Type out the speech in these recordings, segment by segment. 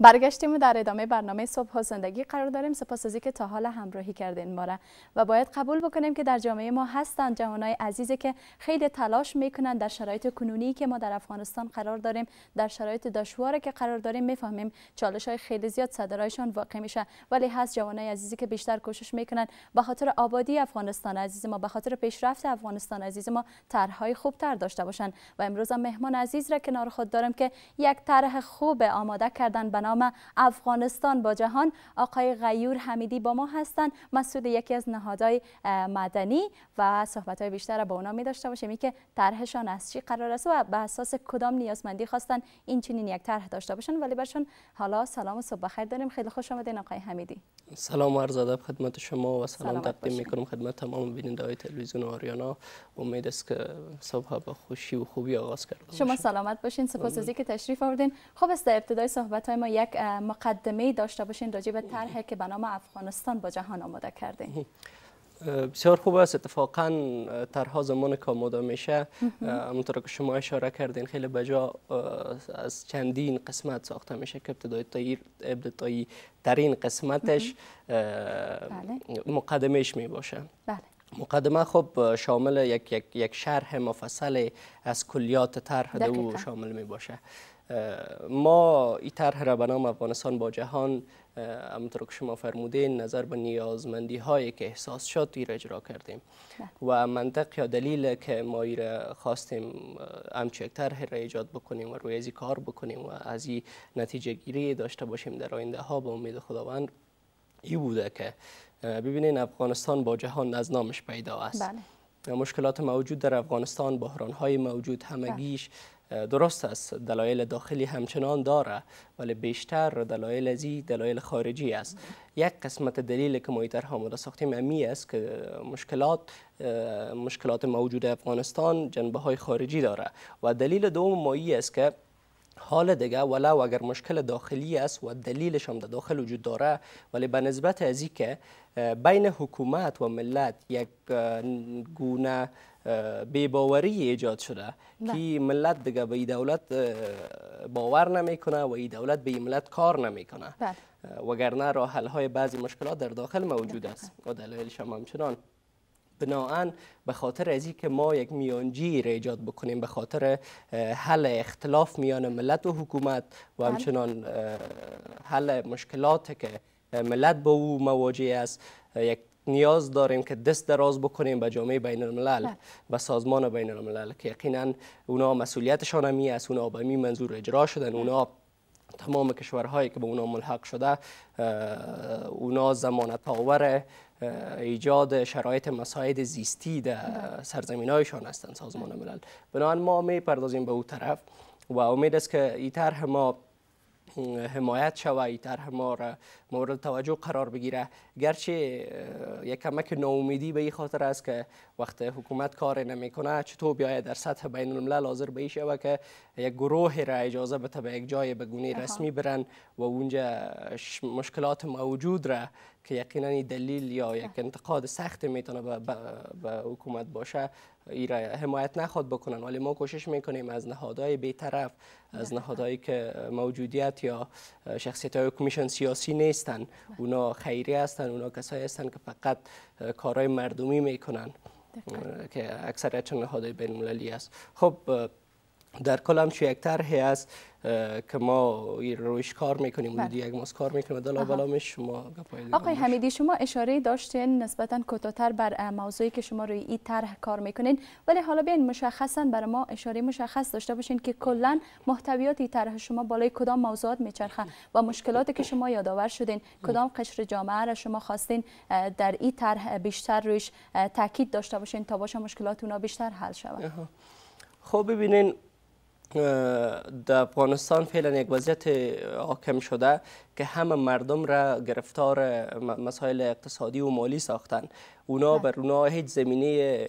برگشتیم و در ادامه برنامه صبح زندگی قرار داریم سپاس از که تا حالا همراهی کردین ما را و باید قبول بکنیم که در جامعه ما هستند جوانای عزیزی که خیلی تلاش میکنن در شرایط کنونی که ما در افغانستان قرار داریم در شرایط دشواری که قرار داریم میفهمیم چالش های خیلی زیاد صدرایشان واقع میشه ولی هست جوانای عزیزی که بیشتر کوشش میکنن به خاطر آبادی افغانستان عزیز ما به خاطر پیشرفت افغانستان عزیز ما طرحهای خوبتر داشته باشند و امروز هم مهمان عزیز را کنار خود دارم که یک طرح خوب آماده کردن نام افغانستان با جهان آقای غیور حمیدی با ما هستند مسئول یکی از نهادهای مدنی و صحبت های بیشتر با اونا می داشته باشیم که طرحشان از چی قرار است و به اساس کدام نیازمندی خواستن این چنین یک طرح داشته باشن ولی برشون حالا سلام و صبح بخیر داریم خیلی خوش آمدین آقای حمیدی سلام عرض ادب خدمت شما و سلام, تقدیم تقدیم میکنم خدمت تمام بیننده های تلویزیون آریانا امید است که صبح با خوشی و خوبی آغاز کرده شما سلامت باشین سپاس از که تشریف آوردین خب است در ابتدای صحبت های ما یک مقدمه داشته باشین راجع به طرحی که به نام افغانستان با جهان آماده کردین بسیار خوب است اتفاقا ترها زمان که آماده میشه همونطور که شما اشاره کردین خیلی بجا از چندین قسمت ساخته میشه که ابتدایی ابتدایی در این قسمتش بله. مقدمش میباشه بله. مقدمه خب شامل یک, یک, یک شرح مفصل از کلیات طرح دو شامل می باشه ما این طرح را به نام افغانستان با جهان همونطور که شما فرمودین نظر به نیازمندی هایی که احساس شد ای را اجرا کردیم بله. و منطق یا دلیل که ما ایر خواستیم همچیک طرح را ایجاد بکنیم و روی ازی کار بکنیم و از این نتیجه گیری داشته باشیم در آینده ها با امید خداوند ای بوده که ببینین افغانستان با جهان از نامش پیدا است بله. مشکلات موجود در افغانستان بحران های موجود همگیش بله. درست است دلایل داخلی همچنان داره ولی بیشتر دلایل ازی دلایل خارجی است یک قسمت دلیل که ما در ساختی ساختیم امی است که مشکلات مشکلات موجود افغانستان جنبه های خارجی داره و دلیل دوم مایی است که حال دیگه و اگر مشکل داخلی است و دلیلش هم در داخل وجود داره ولی به نسبت از که بین حکومت و ملت یک گونه بیباوری ایجاد شده که ملت دیگه به دولت باور نمیکنه و این دولت به ملت کار نمیکنه بله. وگرنه راه حل های بعضی مشکلات در داخل موجود است و دلایلش شما همچنان بناهن به خاطر از که ما یک میانجی را ایجاد بکنیم به خاطر حل اختلاف میان ملت و حکومت و بله. همچنان حل مشکلات که ملت با او مواجه است یک نیاز داریم که دست دراز بکنیم به جامعه بین الملل بله. و سازمان بین الملل که یقینا اونا مسئولیتشان همی است اونا به می منظور اجرا شدن بله. اونا تمام کشورهایی که به اونا ملحق شده اونا زمانت آور ایجاد شرایط مساعد زیستی در بله. سرزمین هایشان هستند سازمان ملل بنابراین ما می پردازیم به او طرف و امید است که این طرح ما حمایت شوه طرح ما مورد توجه قرار بگیره گرچه یک کمک ناامیدی به این خاطر است که وقتی حکومت کار نمیکنه چطور بیاید در سطح بین الملل حاضر به شوه که یک گروه را اجازه بده به یک جای به رسمی برن و اونجا مشکلات موجود را که یقینا دلیل یا یک انتقاد سخت میتونه به حکومت باشه ایرا حمایت نخواد بکنن ولی ما کوشش میکنیم از نهادهای بیطرف از بله. نهادهایی که موجودیت یا شخصیت های کمیشن سیاسی نیستن بله. اونا خیری هستن اونا کسایی هستن که فقط کارهای مردمی میکنن که اکثریت نهادهای بین المللی است خب در کلم چه یک طرحی که ما روش کار میکنیم بله. یک ماس کار میکنیم دلا شما آقای حمیدی شما اشاره داشتین نسبتا کوتاهتر بر موضوعی که شما روی این طرح کار میکنین ولی حالا بیاین مشخصا بر ما اشاره مشخص داشته باشین که کلا محتویات طرح شما بالای کدام موضوعات میچرخه و مشکلاتی که شما یادآور شدین کدام قشر جامعه را شما خواستین در این طرح بیشتر روش تاکید داشته باشین تا باشه مشکلات اونا بیشتر حل شود خب ببینین در افغانستان فعلا یک وضعیت حاکم شده که همه مردم را گرفتار مسائل اقتصادی و مالی ساختن اونا بله. بر اونا هیچ زمینه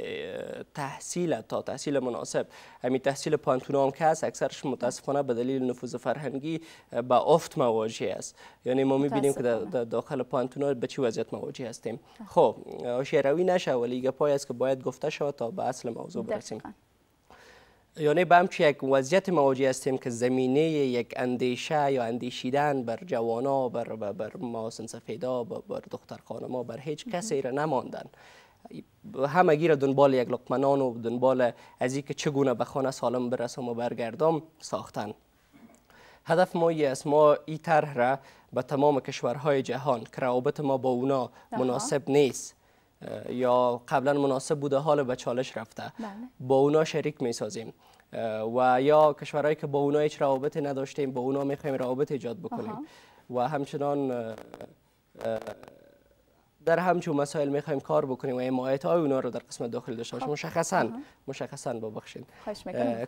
تحصیل تا تحصیل مناسب همین تحصیل پانتونا هم که هست اکثرش متاسفانه به دلیل نفوذ فرهنگی با افت مواجه است یعنی ما میبینیم که در داخل پانتونا به چی وضعیت مواجه هستیم خب شعروی نشه ولی گپای است که باید گفته شود تا به اصل موضوع برسیم یعنی به همچه یک وضعیت مواجه هستیم که زمینه یک اندیشه یا اندیشیدن بر جوانا بر, بر, بر ماسن بر, بر دختر خانما بر هیچ کسی را نماندن همه گیر دنبال یک لقمنان و دنبال از اینکه چگونه به خانه سالم برسم و برگردم ساختن هدف ما ای است ما این طرح را به تمام کشورهای جهان که روابط ما با اونا مناسب نیست یا قبلا مناسب بوده حال به چالش رفته بله. با اونا شریک می سازیم و یا کشورهایی که با اونا هیچ روابط نداشتیم با اونا میخوایم روابط ایجاد بکنیم و همچنان در همچون مسائل میخوایم کار بکنیم و حمایت های اونا رو در قسمت داخل داشته باشیم خب. مشخصا مشخصا ببخشید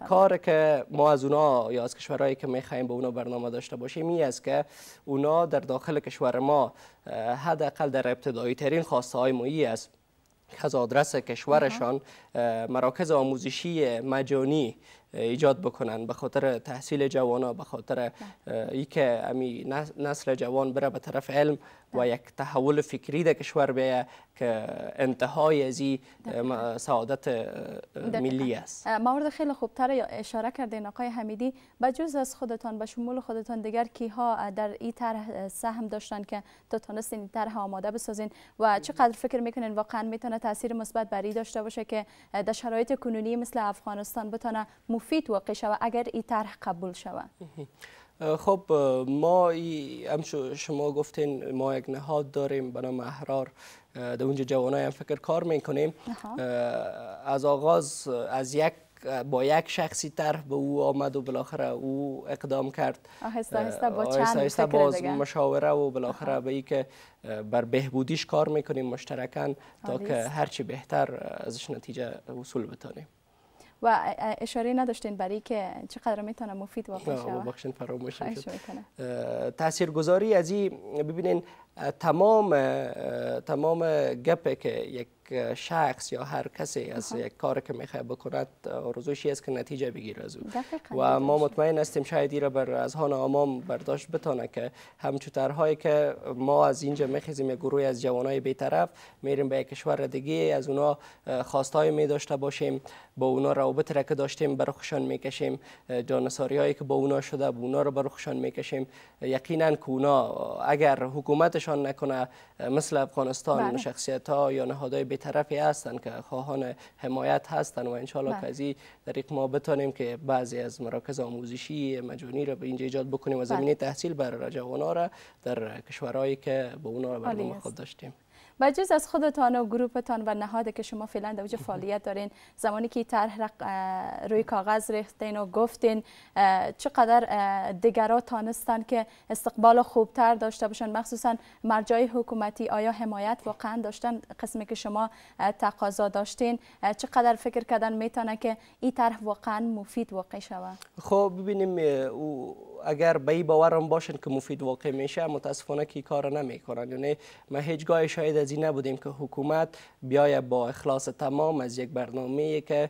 کار که ما از اونا یا از کشورهایی که میخوایم به اونا برنامه داشته باشیم این است که اونا در داخل کشور ما حداقل در ابتدایی ترین خواسته های ما است از آدرس کشورشان مراکز آموزشی مجانی ایجاد بکنن به خاطر تحصیل جوان ها به خاطر بله. که امی نسل جوان بره به طرف علم و بله. یک تحول فکری در کشور بیایه که انتهای از سعادت ملی است مورد خیلی خوبتر اشاره کردین آقای حمیدی به جز از خودتان به شمول خودتان دیگر کیها در این طرح سهم داشتن که تا تونستین این طرح آماده بسازین و چقدر فکر میکنین واقعا میتونه تاثیر مثبت بری داشته باشه که در شرایط کنونی مثل افغانستان بتونه مفید واقع شود اگر این طرح قبول شود خب ما هم شما گفتین ما یک نهاد داریم به نام احرار در اونجا جوانای هم فکر کار میکنیم از آغاز از یک با یک شخصی طرح به او آمد و بالاخره او اقدام کرد آهسته آهسته با چند باز مشاوره و بالاخره به که بر بهبودیش کار میکنیم مشترکاً تا که هرچی بهتر ازش نتیجه وصول بتانیم و اشاره نداشتین برای که چقدر میتونه مفید واقع شد بخشن فراموش تاثیرگذاری از این ببینین تمام تمام گپه که یک یک شخص یا هر کسی از یک کار که میخواه بکند آرزوشی است که نتیجه بگیر از و ما مطمئن هستیم شاید را بر از هان آمام برداشت بتانه که همچوترهایی که ما از اینجا میخیزیم یک گروه از جوانای بیطرف میریم به یک کشور دیگه از اونا خواستایی می داشته باشیم با اونا روابط را که داشتیم برخشان میکشیم جانساری هایی که با اونا شده با اونا رو برخشان میکشیم یقینا که اونا اگر حکومتشان نکنه مثل افغانستان بله. شخصیت ها یا نهادهای طرفی هستند که خواهان حمایت هستند و انشالله بله. که از این طریق ما بتانیم که بعضی از مراکز آموزشی مجانی را به اینجا ایجاد بکنیم و بله. زمینه تحصیل برای جوانان را در کشورهایی که به اونا برنامه خود داشتیم به از خودتان و گروپتان و نهاد که شما فعلا در وجه فعالیت دارین زمانی که طرح روی کاغذ ریختین و گفتین چقدر دیگرا تانستن که استقبال خوبتر داشته باشن مخصوصا مرجع حکومتی آیا حمایت واقعا داشتن قسمی که شما تقاضا داشتین چقدر فکر کردن میتونه که این طرح واقعا مفید واقع شود خب ببینیم او اگر به این باورم باشن که مفید واقع میشه متاسفانه که کار نمیکنن یعنی ما هیچگاه شاید از این نبودیم که حکومت بیاید با اخلاص تمام از یک برنامه که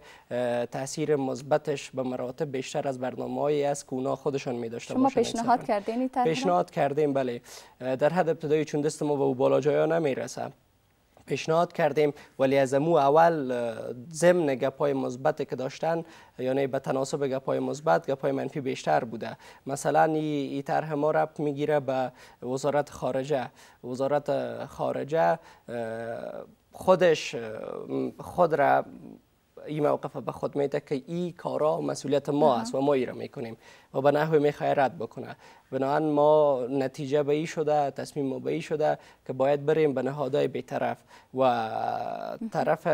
تاثیر مثبتش به مراتب بیشتر از هایی است که اونا خودشان می شما پیشنهاد کردین پیشنهاد کردیم بله در حد ابتدایی چون دست ما به او بالا جایا نمیرسه پیشنهاد کردیم ولی از امو اول ضمن گپای مثبت که داشتن یعنی به تناسب گپای مثبت گپای منفی بیشتر بوده مثلا این طرح ما ربط میگیره به وزارت خارجه وزارت خارجه خودش خود را این موقف به خود میده که این کارا مسئولیت ما است و ما این را میکنیم و به نحو میخواه رد بکنه بنابراین ما نتیجه به شده تصمیم ما به شده که باید بریم به نهادهای بیطرف و طرف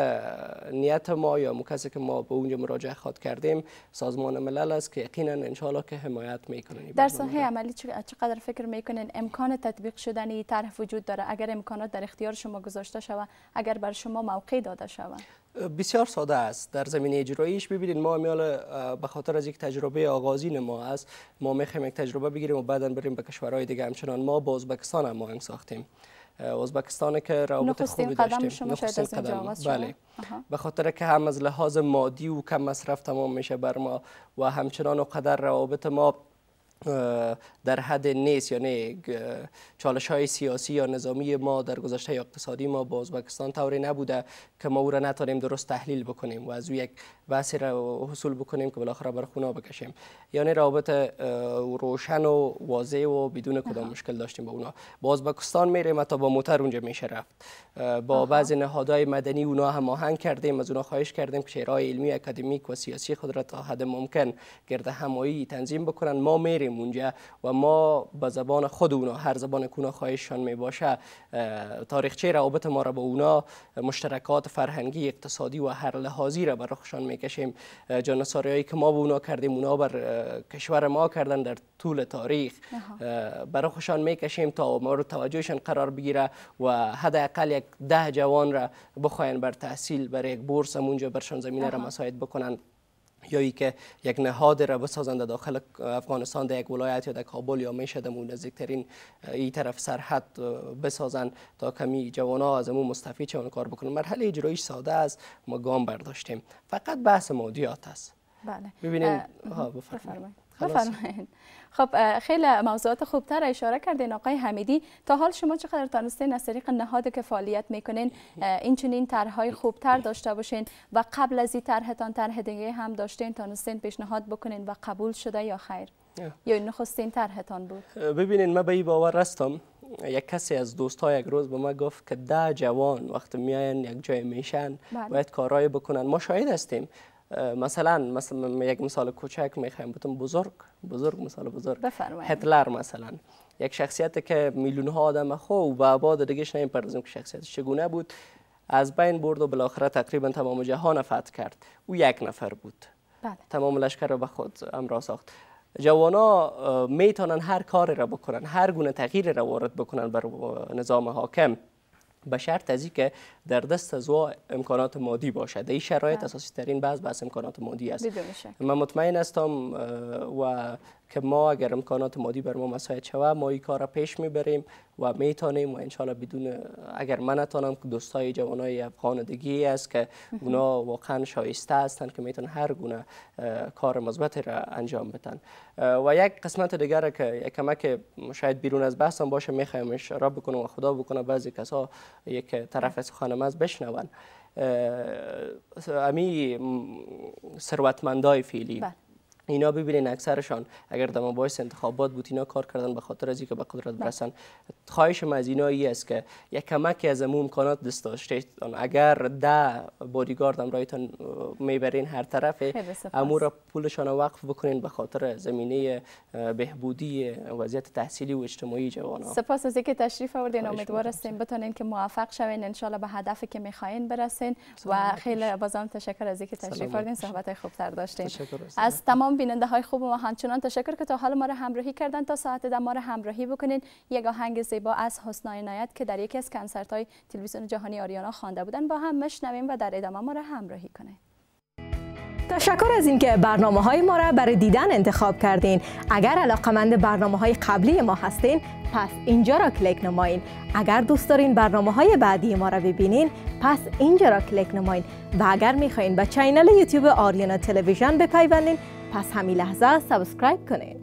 نیت ما یا کسی که ما به اونجا مراجعه خواد کردیم سازمان ملل است که یقینا انشالله که حمایت میکنیم در صحه عملی چقدر فکر میکنین امکان تطبیق شدن این طرح وجود داره اگر امکانات در اختیار شما گذاشته شود اگر بر شما موقعی داده شود بسیار ساده است در زمینه اجراییش ببینید ما میال به خاطر از یک تجربه آغازین ما است ما میخوایم یک تجربه بگیریم و بعدا بریم به کشورهای دیگه همچنان ما با ازبکستان هم مهم ساختیم ازبکستان که روابط خوبی داشتیم نخستین قدم بله به خاطر که هم از لحاظ مادی و کم مصرف تمام میشه بر ما و همچنان و قدر روابط ما در حد نیست یعنی چالش های سیاسی یا نظامی ما در گذشته اقتصادی ما با ازبکستان طوری نبوده که ما او را نتانیم درست تحلیل بکنیم و از او یک بحثی را حصول بکنیم که بالاخره بر بکشیم یعنی رابط روشن و واضح و بدون کدام مشکل داشتیم با اونا با ازبکستان میریم تا با موتر اونجا میشه رفت با بعض نهادهای مدنی اونا هماهنگ کردیم از اونا خواهش کردیم که شعرهای علمی اکادمیک و سیاسی خود را تا حد ممکن گرد همایی تنظیم بکنن ما میریم اونجا و ما به زبان خود اونا هر زبان کونا اونا می باشه تاریخچه روابط ما را با اونا مشترکات فرهنگی اقتصادی و هر لحاظی را بر رخشان میکشیم جانساری هایی که ما به اونا کردیم اونا بر کشور ما کردن در طول تاریخ بر رخشان میکشیم تا ما رو توجهشان قرار بگیره و حداقل یک ده جوان را بخواین بر تحصیل بر یک بورس اونجا برشان زمینه را مساعد بکنن یا که یک نهاد را بسازند داخل افغانستان در یک ولایت یا در کابل یا میشه در نزدیکترین این طرف سرحد بسازند تا کمی ها از امون مستفید چون کار بکنند مرحله اجرایش ساده است ما گام برداشتیم فقط بحث مادیات است بله ببینید بفرمایید بفرمایید خب خیلی موضوعات خوبتر اشاره کردین آقای حمیدی تا حال شما چقدر تانستین از طریق نهاد که فعالیت میکنین این چنین طرحهای خوبتر داشته باشین و قبل از این طرحتان طرح دیگه هم داشتین تانستین پیشنهاد بکنین و قبول شده یا خیر یا نخستین طرحتان بود ببینین من به این باور رستم یک کسی از دوستها یک روز به ما گفت که ده جوان وقت میاین یک جای میشن بله. باید کارهای بکنن ما شاهد هستیم مثلا مثلا یک مثال کوچک میخوایم بتون بزرگ بزرگ مثال بزرگ بفرمایید هتلر مثلا یک شخصیت که میلیون ها آدم خو و بعد دیگه نیم که شخصیت چگونه بود از بین برد و بالاخره تقریبا تمام جهان فتح کرد او یک نفر بود بله. تمام لشکر را به خود امرا ساخت جوانا میتونن هر کاری را بکنن هر گونه تغییر را وارد بکنن بر نظام حاکم به شرط از که در دست از امکانات مادی باشد این شرایط بله. اساسی ترین باز بحث امکانات مادی است من مطمئن هستم و که ما اگر امکانات مادی بر ما مساعد شوه ما این کار را پیش میبریم و میتانیم و انشالله بدون اگر من نتانم که دوستای جوانای افغان دیگه است که اونا واقعا شایسته هستند که میتونن هر گونه کار مثبت را انجام بدن و یک قسمت دیگر که یک کمک شاید بیرون از بحثم باشه میخوایم اشاره بکنم و خدا بکنه بعضی کسا یک طرف خانم از بشنون امی ثروتمندای فعلی بله. اینا ببینین اکثرشان اگر در باعث انتخابات بود اینا کار کردن به خاطر از اینکه به قدرت بله. برسن خواهش از اینا ای است که یک کمکی از امو امکانات دست داشته اگر ده بادیگارد هم رایتان میبرین هر طرف امور پولشان وقف بکنین به خاطر زمینه بهبودی وضعیت تحصیلی و اجتماعی جوانان سپاس از اینکه تشریف آوردین امیدوار هستیم بتونین که موفق شوین ان به هدفی که میخواین برسین و خیلی بازم تشکر از اینکه تشریف آوردین صحبت تر داشتین از تمام بیننده های خوب ما همچنان تشکر که تا حال ما را همراهی کردن تا ساعت دم ما را همراهی بکنین یک آهنگ زیبا از حسنای نایت که در یکی از کنسرت های تلویزیون جهانی آریانا خوانده بودن با هم مشنویم و در ادامه ما را همراهی کنین تشکر از اینکه برنامه های ما را برای دیدن انتخاب کردین اگر علاقمند برنامه های قبلی ما هستین پس اینجا را کلیک نمایین اگر دوست دارین برنامه های بعدی ما را ببینین پس اینجا را کلیک نمایین و اگر میخواین به چینل یوتیوب آریانا تلویزیون بپیوندین پس همین لحظه سابسکرایب کنید